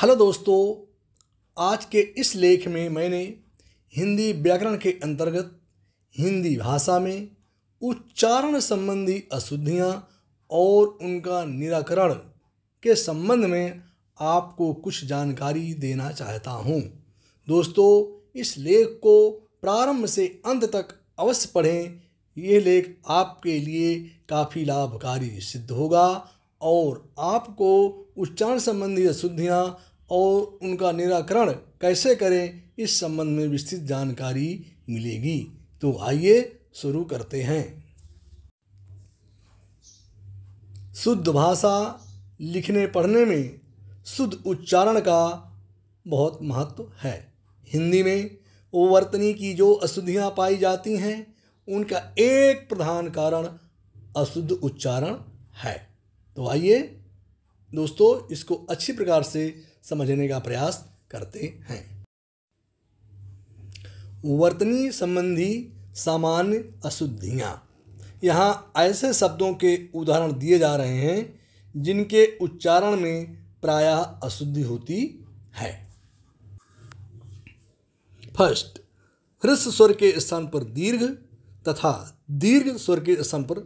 hello दोस्तों आज के इस लेख में मैंने हिंदी व्याकरण के अंतर्गत हिंदी भाषा में उच्चारण संबंधी अशुद्धियाँ और उनका निराकरण के संबंध में आपको कुछ जानकारी देना चाहता हूँ दोस्तों इस लेख को प्रारंभ से अंत तक अवश्य पढ़ें यह लेख आपके लिए काफ़ी लाभकारी सिद्ध होगा और आपको उच्चारण संबंधी अशुद्धियाँ और उनका निराकरण कैसे करें इस संबंध में विस्तृत जानकारी मिलेगी तो आइए शुरू करते हैं शुद्ध भाषा लिखने पढ़ने में शुद्ध उच्चारण का बहुत महत्व है हिंदी में वर्तनी की जो अशुद्धियाँ पाई जाती हैं उनका एक प्रधान कारण अशुद्ध उच्चारण है तो आइए दोस्तों इसको अच्छी प्रकार से समझने का प्रयास करते हैं वर्तनी संबंधी सामान्य अशुद्धियाँ यहाँ ऐसे शब्दों के उदाहरण दिए जा रहे हैं जिनके उच्चारण में प्रायः अशुद्धि होती है फर्स्ट हृस्व स्वर के स्थान पर दीर्घ तथा दीर्घ स्वर के स्थान पर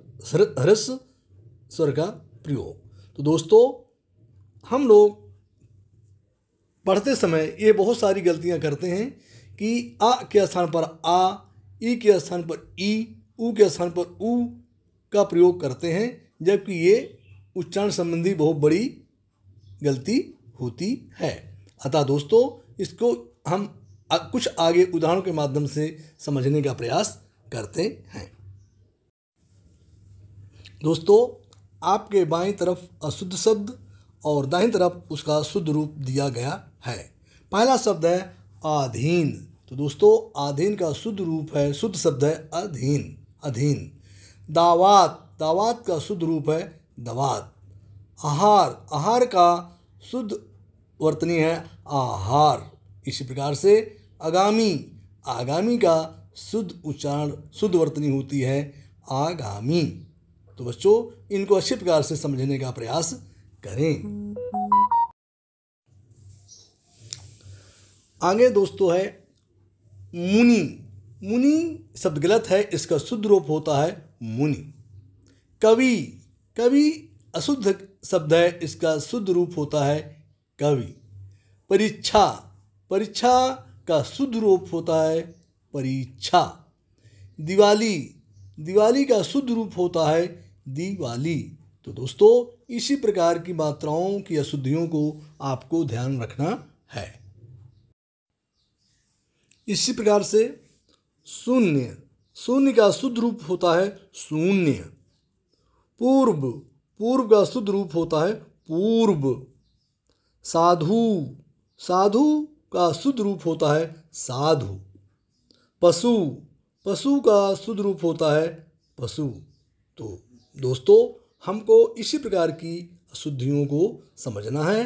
हृस्व स्वर का प्रयोग तो दोस्तों हम लोग पढ़ते समय ये बहुत सारी गलतियाँ करते हैं कि आ के स्थान पर आ ई के स्थान पर ई ऊ के स्थान पर ऊ का प्रयोग करते हैं जबकि ये उच्चारण संबंधी बहुत बड़ी गलती होती है अतः दोस्तों इसको हम कुछ आगे उदाहरणों के माध्यम से समझने का प्रयास करते हैं दोस्तों आपके बाएं तरफ अशुद्ध शब्द और दाहिनी तरफ उसका शुद्ध रूप दिया गया है पहला शब्द है अधीन तो दोस्तों अधीन का शुद्ध रूप है शुद्ध शब्द है अधीन अधीन दावात दावात का शुद्ध रूप है दवात आहार आहार का शुद्ध वर्तनी है आहार इसी प्रकार से आगामी आगामी का शुद्ध उच्चारण शुद्ध वर्तनी होती है आगामी तो बच्चों इनको अच्छे प्रकार से समझने का प्रयास करें आगे दोस्तों है मुनि मुनि शब्द गलत है इसका शुद्ध रूप होता है मुनि कवि कवि अशुद्ध शब्द है इसका शुद्ध रूप होता है कवि परीक्षा परीक्षा का शुद्ध रूप होता है परीक्षा दिवाली दिवाली का शुद्ध रूप होता है दिवाली तो दोस्तों इसी प्रकार की मात्राओं की अशुद्धियों को आपको ध्यान रखना है इसी प्रकार से शून्य शून्य का शुद्ध रूप होता है शून्य पूर्व पूर्व का शुद्ध रूप होता है पूर्व साधु साधु का शुद्ध रूप होता है साधु पशु पशु का शुद्ध रूप होता है पशु तो दोस्तों हमको इसी प्रकार की अशुद्धियों को समझना है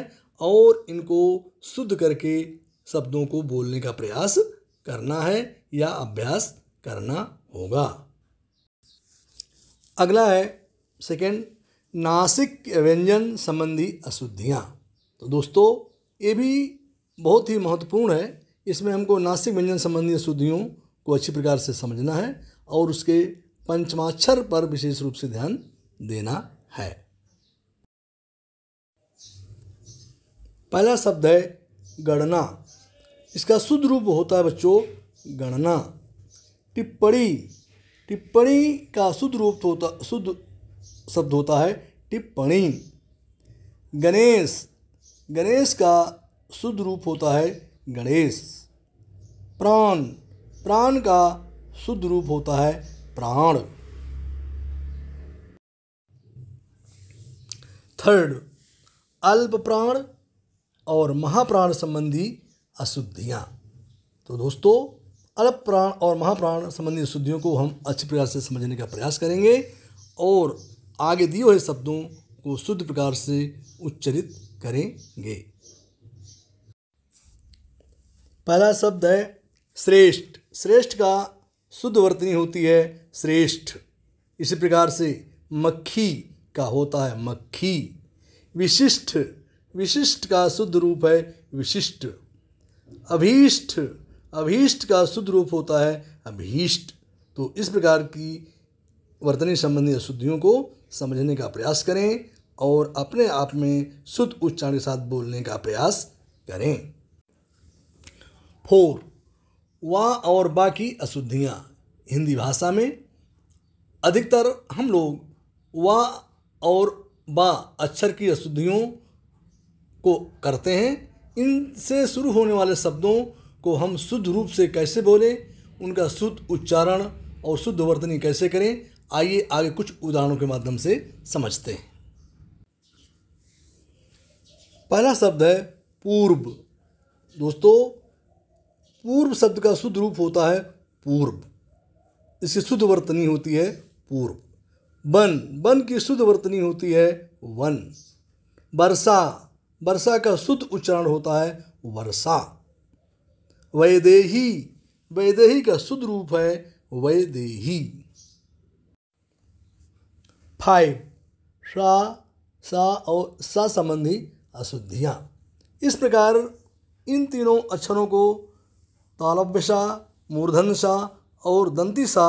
और इनको शुद्ध करके शब्दों को बोलने का प्रयास करना है या अभ्यास करना होगा अगला है सेकंड नासिक व्यंजन संबंधी अशुद्धियाँ तो दोस्तों ये भी बहुत ही महत्वपूर्ण है इसमें हमको नासिक व्यंजन संबंधी अशुद्धियों को अच्छी प्रकार से समझना है और उसके पंचमाक्षर पर विशेष रूप से ध्यान देना है पहला शब्द है गणना इसका शुद्ध रूप होता है बच्चों गणना टिप्पणी टिप्पणी का शुद्ध रूप होता शुद्ध शब्द होता है टिप्पणी गणेश गणेश का शुद्ध रूप होता है गणेश प्राण प्राण का शुद्ध रूप होता है प्राण थर्ड अल्प प्राण और महाप्राण संबंधी अशुद्धियाँ तो दोस्तों अल्प प्राण और महाप्राण संबंधी अशुद्धियों को हम अच्छी प्रकार से समझने का प्रयास करेंगे और आगे दिए हुए शब्दों को शुद्ध प्रकार से उच्चरित करेंगे पहला शब्द है श्रेष्ठ श्रेष्ठ का शुद्ध वर्तनी होती है श्रेष्ठ इसी प्रकार से मक्खी का होता है मक्खी विशिष्ट विशिष्ट का शुद्ध रूप है विशिष्ट अभीष्ट अभीष्ट का शुद्ध रूप होता है अभीष्ट तो इस प्रकार की वर्तनी संबंधी अशुद्धियों को समझने का प्रयास करें और अपने आप में शुद्ध उच्चारण के साथ बोलने का प्रयास करें फोर वा और बा की अशुद्धियाँ हिंदी भाषा में अधिकतर हम लोग वा और बा अक्षर की अशुद्धियों को करते हैं इनसे शुरू होने वाले शब्दों को हम शुद्ध रूप से कैसे बोलें उनका शुद्ध उच्चारण और शुद्ध वर्तनी कैसे करें आइए आगे कुछ उदाहरणों के माध्यम से समझते हैं पहला शब्द है पूर्व दोस्तों पूर्व शब्द का शुद्ध रूप होता है पूर्व इसकी शुद्ध वर्तनी होती है पूर्व वन वन की शुद्ध वर्तनी होती है वन वर्षा वर्षा का शुद्ध उच्चारण होता है वर्षा वैदेही वैदेही का शुद्ध रूप है वैदेही फाइव सा सा और सा संबंधी अशुद्धियाँ इस प्रकार इन तीनों अक्षरों को तालव्य सा मूर्धन सा और दंती सा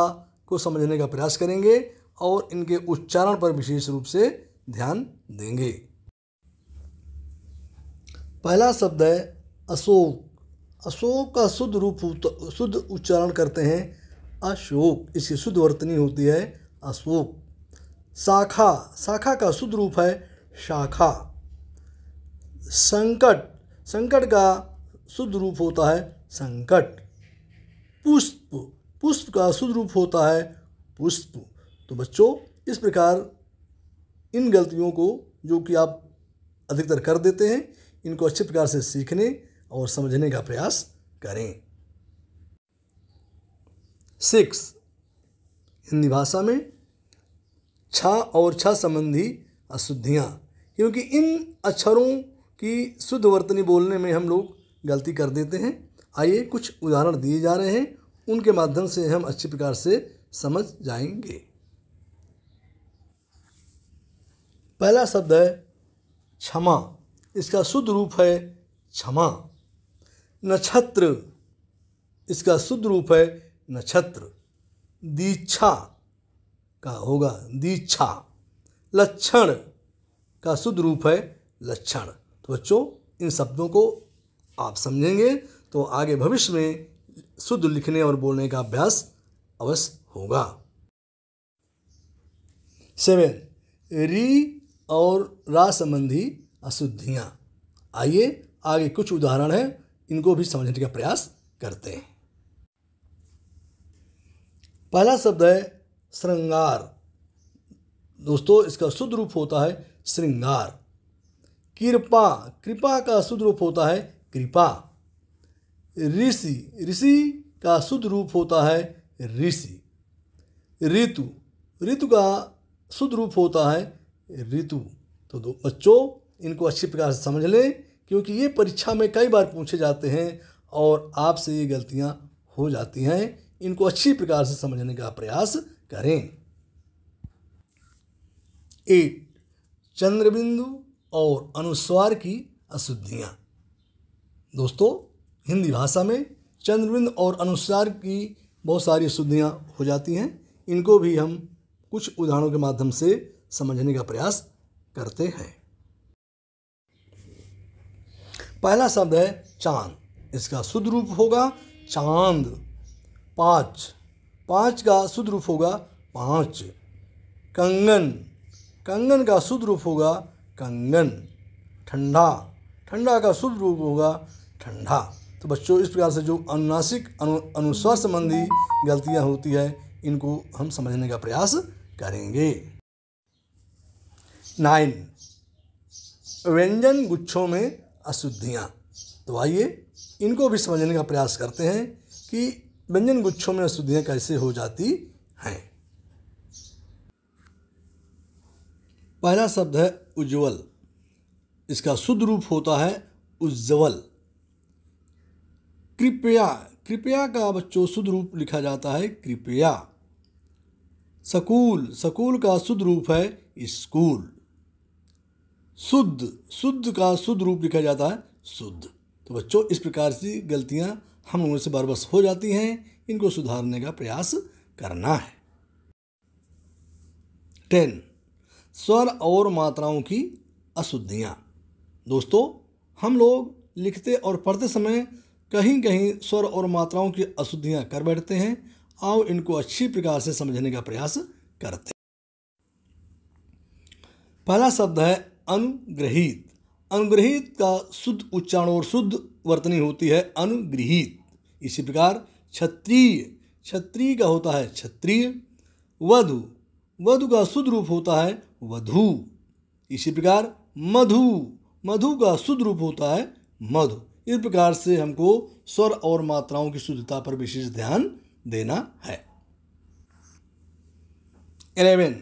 को समझने का प्रयास करेंगे और इनके उच्चारण पर विशेष रूप से ध्यान देंगे पहला शब्द है अशोक अशोक का शुद्ध रूप शुद्ध उच्चारण करते हैं अशोक इसकी शुद्ध वर्तनी होती है अशोक शाखा शाखा का शुद्ध रूप है शाखा संकट संकट का शुद्ध रूप होता है संकट पुष्प पुष्प का शुद्ध रूप होता है पुष्प तो बच्चों इस प्रकार इन गलतियों को जो कि आप अधिकतर कर देते हैं इनको अच्छे प्रकार से सीखने और समझने का प्रयास करें सिक्स हिंदी भाषा में छा और छा संबंधी अशुद्धियाँ क्योंकि इन अक्षरों की शुद्ध वर्तनी बोलने में हम लोग गलती कर देते हैं आइए कुछ उदाहरण दिए जा रहे हैं उनके माध्यम से हम अच्छी प्रकार से समझ जाएंगे पहला शब्द है क्षमा इसका शुद्ध रूप है क्षमा नक्षत्र इसका शुद्ध रूप है नक्षत्र दीक्षा का होगा दीक्षा लक्षण का शुद्ध रूप है लक्षण तो बच्चों इन शब्दों को आप समझेंगे तो आगे भविष्य में शुद्ध लिखने और बोलने का अभ्यास अवश्य होगा सेवन री और रा संबंधी अशुद्धियाँ आइए आगे कुछ उदाहरण हैं इनको भी समझने का प्रयास करते हैं पहला शब्द है श्रृंगार दोस्तों इसका शुद्ध रूप होता है श्रृंगार कृपा कृपा का शुद्ध रूप होता है कृपा ऋषि ऋषि का शुद्ध रूप होता है ऋषि ऋतु ऋतु का शुद्ध रूप होता है ऋतु तो दो बच्चों इनको अच्छी प्रकार से समझ लें क्योंकि ये परीक्षा में कई बार पूछे जाते हैं और आपसे ये गलतियाँ हो जाती हैं इनको अच्छी प्रकार से समझने का प्रयास करें एट चंद्रबिंदु और अनुस्वार की अशुद्धियाँ दोस्तों हिंदी भाषा में चंद्रबिंदु और अनुस्वार की बहुत सारी अशुद्धियाँ हो जाती हैं इनको भी हम कुछ उदाहरणों के माध्यम से समझने का प्रयास करते हैं पहला शब्द है चांद इसका शुद्ध रूप होगा चांद पाँच पाँच का शुद्ध रूप होगा पाँच कंगन कंगन का शुद्ध रूप होगा कंगन ठंडा ठंडा का शुद्ध रूप होगा ठंडा तो बच्चों इस प्रकार से जो अनुनासिक अनु अनुस्वर संबंधी गलतियाँ होती है इनको हम समझने का प्रयास करेंगे नाइन व्यंजन गुच्छों में अशुद्धियाँ तो आइए इनको भी समझने का प्रयास करते हैं कि व्यंजन गुच्छों में अशुद्धियाँ कैसे हो जाती हैं पहला शब्द है उज्ज्वल इसका शुद्ध रूप होता है उज्ज्वल कृपया कृपया का बच्चों शुद्ध रूप लिखा जाता है कृपया सकूल सकूल का शुद्ध रूप है स्कूल शुद्ध शुद्ध का शुद्ध रूप लिखा जाता है शुद्ध तो बच्चों इस प्रकार से गलतियाँ हम लोगों से बार बस हो जाती हैं इनको सुधारने का प्रयास करना है टेन स्वर और मात्राओं की अशुद्धियाँ दोस्तों हम लोग लिखते और पढ़ते समय कहीं कहीं स्वर और मात्राओं की अशुद्धियाँ कर बैठते हैं और इनको अच्छी प्रकार से समझने का प्रयास करते हैं पहला शब्द है अनुग्रहित अनुग्रहित का शुद्ध उच्चारण और शुद्ध वर्तनी होती है अनुग्रहित इसी प्रकार क्षत्रिय क्षत्रिय का होता है क्षत्रिय वधु वधु का शुद्ध रूप होता है वधु इसी प्रकार मधु मधु का शुद्ध रूप होता है मधु इस प्रकार से हमको स्वर और मात्राओं की शुद्धता पर विशेष ध्यान देना है इलेवन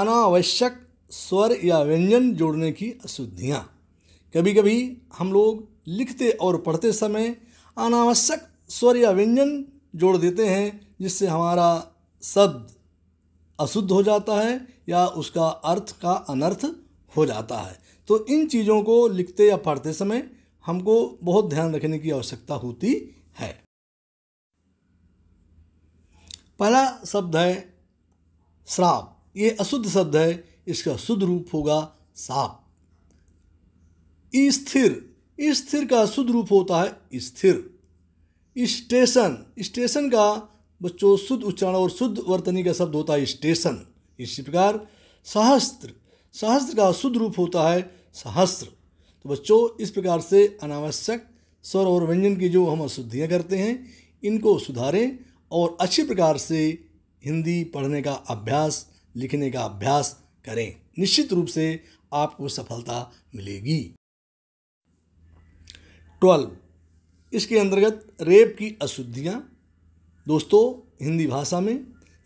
अनावश्यक स्वर या व्यंजन जोड़ने की अशुद्धियाँ कभी कभी हम लोग लिखते और पढ़ते समय अनावश्यक स्वर या व्यंजन जोड़ देते हैं जिससे हमारा शब्द अशुद्ध हो जाता है या उसका अर्थ का अनर्थ हो जाता है तो इन चीज़ों को लिखते या पढ़ते समय हमको बहुत ध्यान रखने की आवश्यकता होती है पहला शब्द है श्राप ये अशुद्ध शब्द है इसका शुद्ध रूप होगा साप स्थिर स्थिर का शुद्ध रूप होता है स्थिर स्टेशन स्टेशन का बच्चों शुद्ध उच्चारण और शुद्ध वर्तनी का शब्द होता है स्टेशन इसी प्रकार सहस्त्र सहस्त्र का शुद्ध रूप होता है सहस्त्र तो बच्चों इस प्रकार से अनावश्यक स्वर और व्यंजन की जो हम अशुद्धियाँ करते हैं इनको सुधारें और अच्छी प्रकार से हिंदी पढ़ने का अभ्यास लिखने का अभ्यास करें निश्चित रूप से आपको सफलता मिलेगी ट्वेल्व इसके अंतर्गत रेप की अशुद्धियाँ दोस्तों हिंदी भाषा में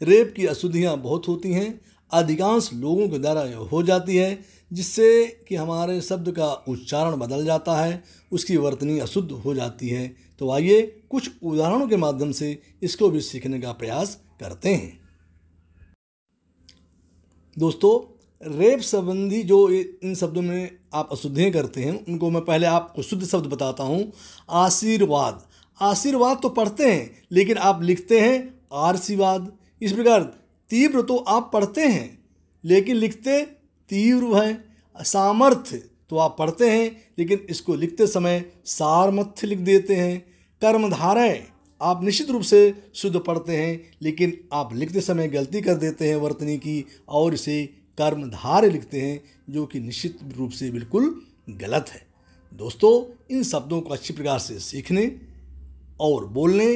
रेप की अशुद्धियाँ बहुत होती हैं अधिकांश लोगों के द्वारा हो जाती है जिससे कि हमारे शब्द का उच्चारण बदल जाता है उसकी वर्तनी अशुद्ध हो जाती है तो आइए कुछ उदाहरणों के माध्यम से इसको भी सीखने का प्रयास करते हैं दोस्तों रेप संबंधी जो इन शब्दों में आप अशुद्धियाँ करते हैं उनको मैं पहले आपको शुद्ध शब्द बताता हूँ आशीर्वाद आशीर्वाद तो पढ़ते हैं लेकिन आप लिखते हैं आरसीवाद इस प्रकार तीव्र तो आप पढ़ते हैं लेकिन लिखते तीव्र हैं सामर्थ्य तो आप पढ़ते हैं लेकिन इसको लिखते समय सारमथ्य लिख देते हैं कर्मधारय आप निश्चित रूप से शुद्ध पढ़ते हैं लेकिन आप लिखते समय गलती कर देते हैं वर्तनी की और इसे कर्मधार लिखते हैं जो कि निश्चित रूप से बिल्कुल गलत है दोस्तों इन शब्दों को अच्छी प्रकार से सीखने और बोलने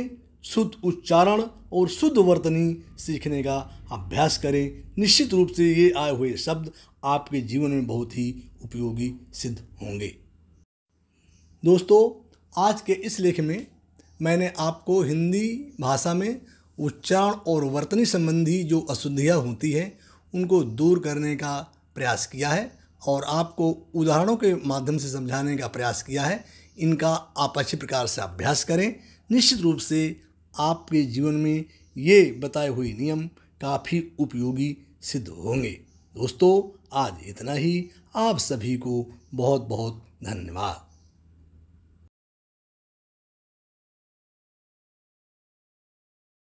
शुद्ध उच्चारण और शुद्ध वर्तनी सीखने का अभ्यास करें निश्चित रूप से ये आए हुए शब्द आपके जीवन में बहुत ही उपयोगी सिद्ध होंगे दोस्तों आज के इस लेख में मैंने आपको हिंदी भाषा में उच्चारण और वर्तनी संबंधी जो अशुद्धियाँ होती हैं उनको दूर करने का प्रयास किया है और आपको उदाहरणों के माध्यम से समझाने का प्रयास किया है इनका आप अच्छे प्रकार से अभ्यास करें निश्चित रूप से आपके जीवन में ये बताए हुए नियम काफ़ी उपयोगी सिद्ध होंगे दोस्तों आज इतना ही आप सभी को बहुत बहुत धन्यवाद